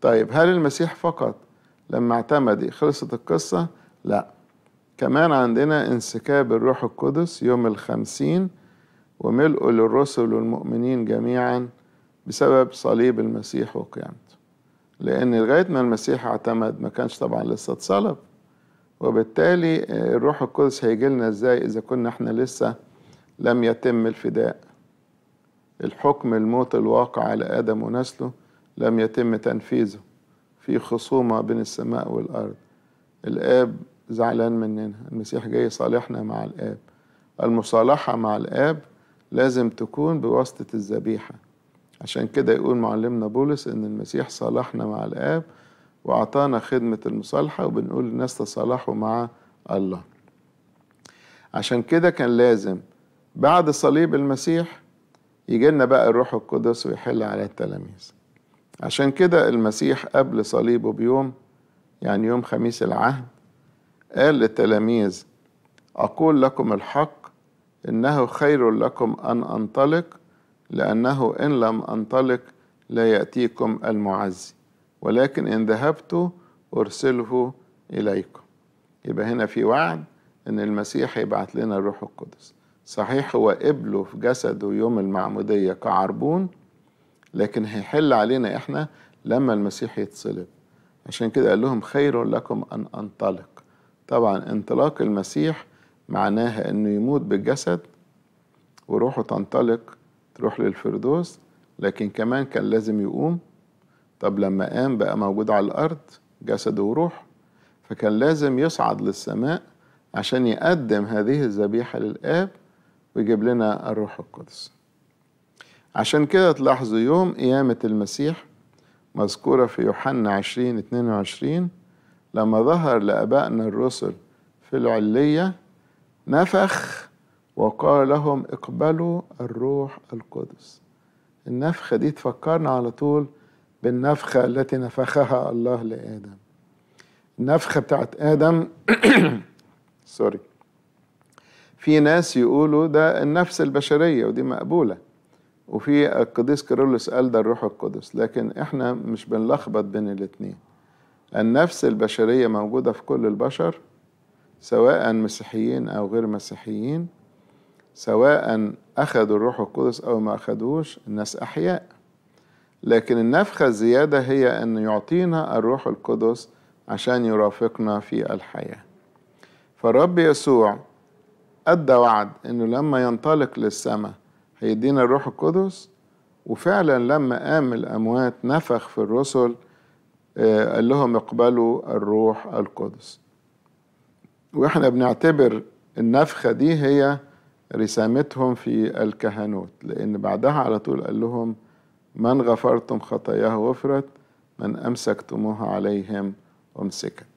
طيب هل المسيح فقط لما اعتمد خلصت القصة؟ لا كمان عندنا انسكاب الروح القدس يوم الخمسين وملئه للرسل والمؤمنين جميعا بسبب صليب المسيح وقيامته لأن لغاية ما المسيح اعتمد ما كانش طبعا لسه اتصلب وبالتالي الروح القدس هيجي لنا ازاي إذا كنا احنا لسه لم يتم الفداء الحكم الموت الواقع على آدم ونسله لم يتم تنفيذه في خصومة بين السماء والأرض الآب زعلان مننا المسيح جاي يصالحنا مع الآب المصالحة مع الآب لازم تكون بواسطة الذبيحة عشان كده يقول معلمنا بولس إن المسيح صالحنا مع الآب وأعطانا خدمة المصالحة وبنقول للناس تصالحوا مع الله عشان كده كان لازم بعد صليب المسيح يجي لنا بقى الروح القدس ويحل على التلاميذ عشان كده المسيح قبل صليبه بيوم يعني يوم خميس العهد قال للتلاميذ أقول لكم الحق إنه خير لكم أن أنطلق لأنه إن لم أنطلق لا يأتيكم المعزي ولكن إن ذهبت أرسله إليكم يبقى هنا في وعد إن المسيح يبعت لنا الروح القدس صحيح هو قبله في جسده يوم المعمودية كعربون لكن هيحل علينا احنا لما المسيح يتصلب عشان كده قال لهم خير لكم أن أنطلق طبعا انطلاق المسيح معناها أنه يموت بالجسد وروحه تنطلق تروح للفردوس لكن كمان كان لازم يقوم طب لما قام بقى موجود على الأرض جسد وروح فكان لازم يصعد للسماء عشان يقدم هذه الذبيحة للآب ويجيب لنا الروح القدس عشان كده تلاحظوا يوم قيامة المسيح مذكورة في يوحنا 20 22 لما ظهر لآبائنا الرسل في العلية نفخ وقال لهم اقبلوا الروح القدس النفخة دي تفكرنا على طول بالنفخة التي نفخها الله لآدم النفخة بتاعت آدم سوري في ناس يقولوا ده النفس البشرية ودي مقبولة وفي القديس كيرلس قال ده الروح القدس لكن احنا مش بنلخبط بين الاتنين النفس البشرية موجودة في كل البشر سواء مسيحيين أو غير مسيحيين سواء أخذوا الروح القدس أو ما أخذوش الناس أحياء لكن النفخة الزيادة هي أن يعطينا الروح القدس عشان يرافقنا في الحياة فالرب يسوع أدى وعد أنه لما ينطلق للسماء هيدينا الروح القدس وفعلا لما قام الأموات نفخ في الرسل آه، قال لهم اقبلوا الروح القدس واحنا بنعتبر النفخة دي هي رسامتهم في الكهنوت لأن بعدها على طول قال لهم من غفرتم خطاياه غفرت من أمسكتموها عليهم أمسكت